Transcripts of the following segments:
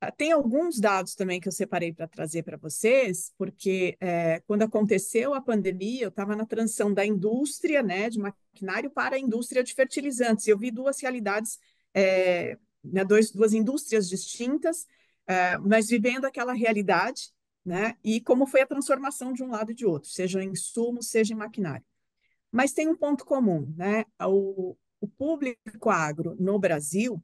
Ah, tem alguns dados também que eu separei para trazer para vocês, porque é, quando aconteceu a pandemia, eu estava na transição da indústria né, de maquinário para a indústria de fertilizantes. E eu vi duas realidades, é, né, dois, duas indústrias distintas, é, mas vivendo aquela realidade, né, e como foi a transformação de um lado e de outro, seja em sumo seja em maquinário. Mas tem um ponto comum, né? O, o público agro no Brasil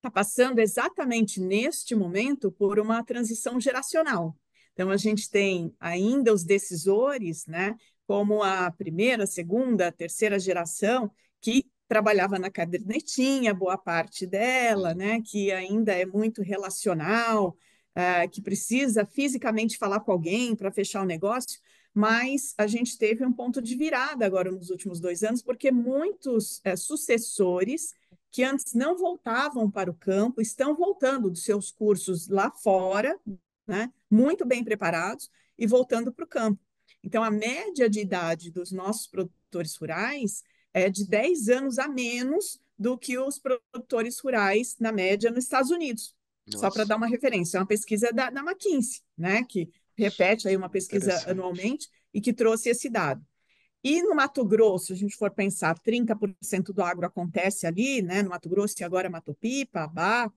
está passando exatamente neste momento por uma transição geracional. Então, a gente tem ainda os decisores, né, como a primeira, segunda, terceira geração, que trabalhava na cadernetinha, boa parte dela, né, que ainda é muito relacional, uh, que precisa fisicamente falar com alguém para fechar o negócio, mas a gente teve um ponto de virada agora nos últimos dois anos, porque muitos eh, sucessores que antes não voltavam para o campo, estão voltando dos seus cursos lá fora, né, muito bem preparados, e voltando para o campo. Então, a média de idade dos nossos produtores rurais é de 10 anos a menos do que os produtores rurais, na média, nos Estados Unidos. Nossa. Só para dar uma referência, é uma pesquisa da, da McKinsey, né, que repete aí uma pesquisa anualmente e que trouxe esse dado. E no Mato Grosso, se a gente for pensar, 30% do agro acontece ali, né, no Mato Grosso e agora Mato Pipa, Abá,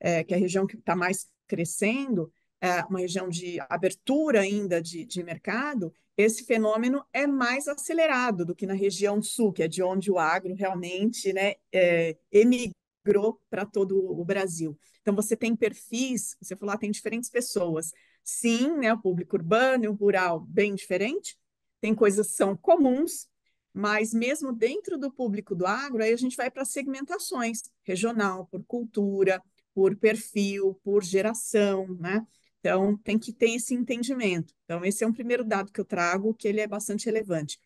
é, que é a região que está mais crescendo, é uma região de abertura ainda de, de mercado, esse fenômeno é mais acelerado do que na região sul, que é de onde o agro realmente né, é, emigrou para todo o Brasil. Então, você tem perfis, você falou, ah, tem diferentes pessoas. Sim, né, o público urbano e o rural bem diferente, tem coisas que são comuns, mas mesmo dentro do público do agro, aí a gente vai para segmentações regional, por cultura, por perfil, por geração, né? Então, tem que ter esse entendimento. Então, esse é um primeiro dado que eu trago, que ele é bastante relevante.